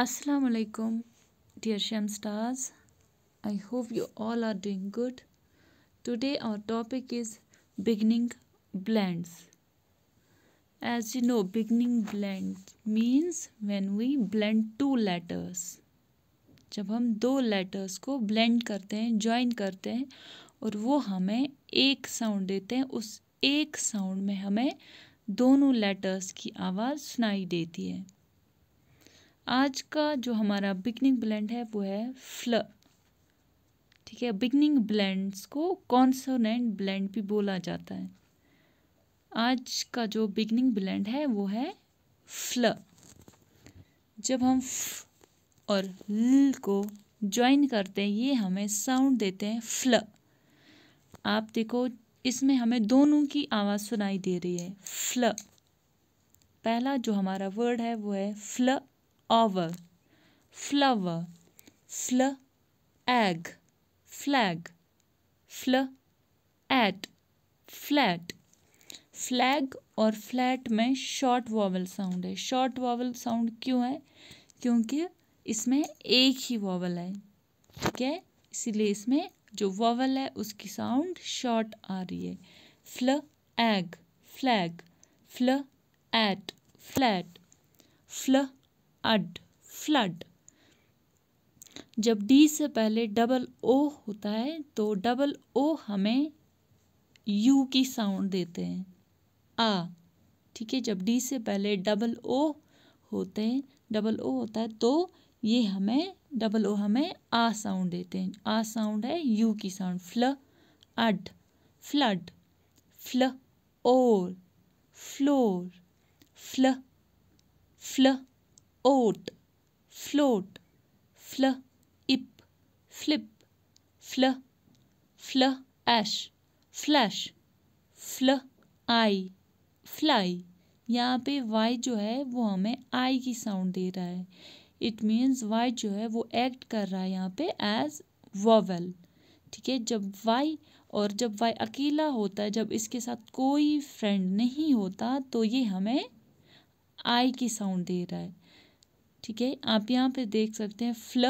Assalamu alaikum, dear Sham stars. I hope you all are doing good. Today, our topic is beginning blends. As you know, beginning blend means when we blend two letters. जब हम दो letters को blend करते हैं join करते हैं और वो हमें एक साउंड देते हैं उस एक साउंड में हमें दोनों लेटर्स की आवाज़ सुनाई देती है आज का जो हमारा बिगनिंग ब्लेंड है वो है फ्ल ठीक है बिगनिंग ब्लेंड्स को कॉन्सोनेंट ब्लेंड भी बोला जाता है आज का जो बिगनिंग ब्लेंड है वो है फ्ल जब हम फ और ल को ज्वाइन करते हैं ये हमें साउंड देते हैं फ्ल आप देखो इसमें हमें दोनों की आवाज़ सुनाई दे रही है फ्ल पहला जो हमारा वर्ड है वो है fl owl flower fl egg flag fl at flat flag और फ्लैट में शॉर्ट वॉवल साउंड है शॉर्ट वॉवल साउंड क्यों है क्योंकि इसमें एक ही वॉवल है ठीक है इसीलिए इसमें जो वॉवल है उसकी साउंड शॉर्ट आ रही है fl egg flag fl at flat fl ud flood जब डी से पहले डबल ओ होता है तो डबल ओ हमें यू की साउंड देते हैं आ ठीक है जब डी से पहले डबल ओ होते हैं डबल ओ होता है तो ये हमें डबल ओ हमें आ साउंड देते हैं आ साउंड है यू की sound fl ud flood fl or floor fl fl oat float fl ip flip fl fl ash flash fl i fly यहाँ पे वाई जो है वो हमें आई की साउंड दे रहा है इट मीन्स वाई जो है वो एक्ट कर रहा है यहाँ पे एज वॉवल ठीक है जब वाई और जब वाई अकेला होता है जब इसके साथ कोई फ्रेंड नहीं होता तो ये हमें आई की साउंड दे रहा है ठीक है आप यहाँ पे देख सकते हैं फ्ल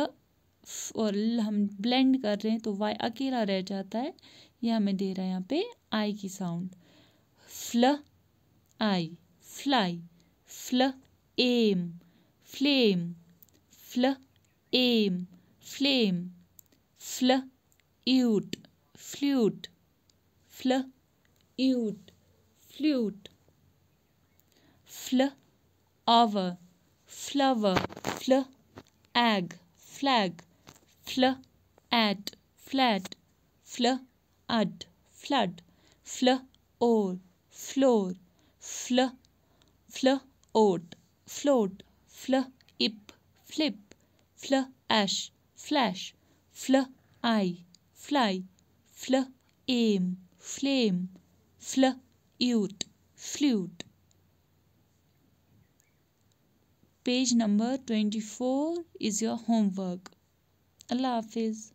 और ल हम ब्लेंड कर रहे हैं तो वाई अकेला रह जाता है यह हमें दे रहा है यहाँ पे आई की sound fl i fly fl ame flame fl ame flame fl ute flute fl ute flute fl our flower fl ag flag fl at flat fl ad, flood fl or floor fl fl oat float fl ip flip fl ash flash fl i fly fl aim flame fl ute flute page number 24 is your homework allah hafiz